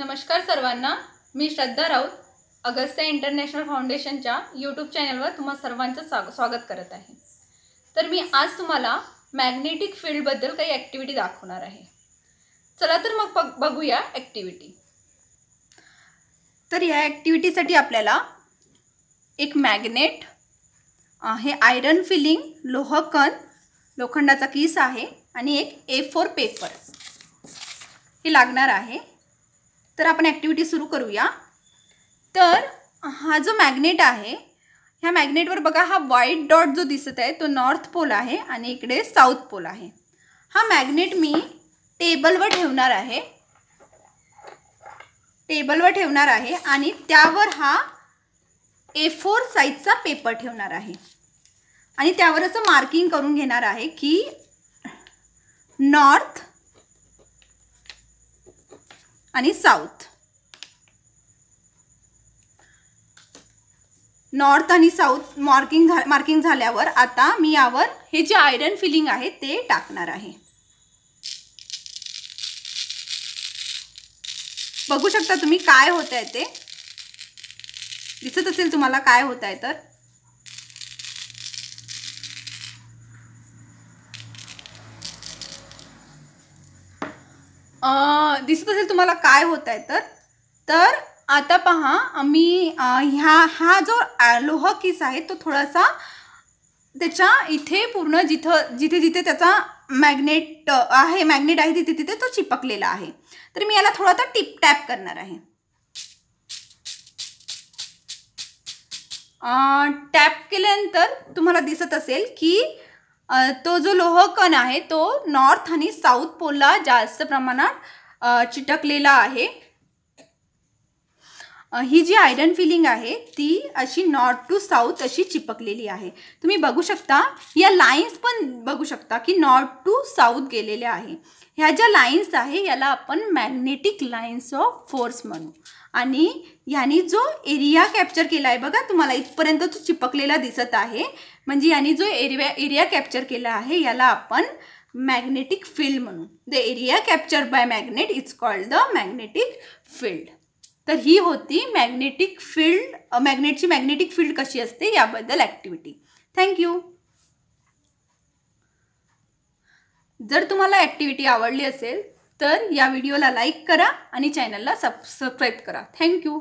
नमस्कार सर्वांना मी श्रद्धा राऊत अगस्त्या इंटरनॅशनल फाउंडेशनच्या यूट्यूब चॅनलवर तुम्हा सर्वांचं स्वागत करत आहे तर मी आज तुम्हाला मॅग्नेटिक फील्डबद्दल काही ॲक्टिव्हिटी दाखवणार आहे चला तर मग बघ बघूया ॲक्टिव्हिटी तर या ॲक्टिव्हिटीसाठी आपल्याला एक मॅग्नेट हे आयरन फिलिंग लोहकन लोखंडाचा किस आहे आणि एक ए फोर पेपर हे लागणार आहे तर आपण ॲक्टिव्हिटी सुरू करूया तर हा जो मॅग्नेट आहे ह्या मॅग्नेटवर बघा हा व्हाईट डॉट जो दिसत आहे तो नॉर्थ पोल आहे आणि इकडे साऊथ पोल आहे हा मॅग्नेट मी टेबलवर ठेवणार आहे टेबलवर ठेवणार आहे आणि त्यावर हा ए फोर साईजचा पेपर ठेवणार आहे आणि त्यावर असं मार्किंग करून घेणार आहे की नॉर्थ आणि साऊथ नॉर्थ आणि साऊथ मार्किंग झा मार्किंग झाल्यावर आता मी यावर हे जे आयरन फिलिंग आहे ते टाकणार आहे बघू शकता तुम्ही काय होत आहे ते दिसत असेल तुम्हाला काय होत आहे तर दिसत असेल तुम्हाला काय होत आहे तर तर आता पहा आम्ही ह्या हा जो लोह किस आहे तो थोडासा त्याच्या इथे पूर्ण जिथं जिथे जिथे त्याचा मॅग्नेट आहे मॅग्नेट आहे तिथे तिथे तो चिपकलेला आहे तर मी याला थोडासा टिप टॅप करणार आहे टॅप केल्यानंतर तुम्हाला दिसत असेल की तो जो लोहकण आहे तो नॉर्थ आणि साऊथ पोलला जास्त प्रमाणात चिटकलेला आहे ही जी आयरन फिलिंग आहे ती अशी नॉर्थ टू साऊथ अशी चिपकलेली आहे तुम्ही बघू शकता या लाईन्स पण बघू शकता की नॉर्थ टू साऊथ गेलेल्या आहे ह्या ज्या लाईन्स आहे याला आपण मॅग्नेटिक लाईन्स ऑफ फोर्स म्हणू आणि याने जो एरिया कॅप्चर केला आहे बघा तुम्हाला इथपर्यंत तो चिपकलेला दिसत आहे म्हणजे याने जो एरिया एरिया कॅप्चर केला आहे याला आपण मॅग्नेटिक फील्ड म्हणू the area capture by magnet it's called the magnetic field तर ही होती मॅग्नेटिक फील्ड मॅग्नेटची मॅग्नेटिक फील्ड कशी असते याबद्दल ॲक्टिव्हिटी थँक्यू जर तुम्हाला ॲक्टिव्हिटी आवडली असेल तर या व्हिडिओला लाईक करा आणि चॅनलला सब सबस्क्राईब करा थँक्यू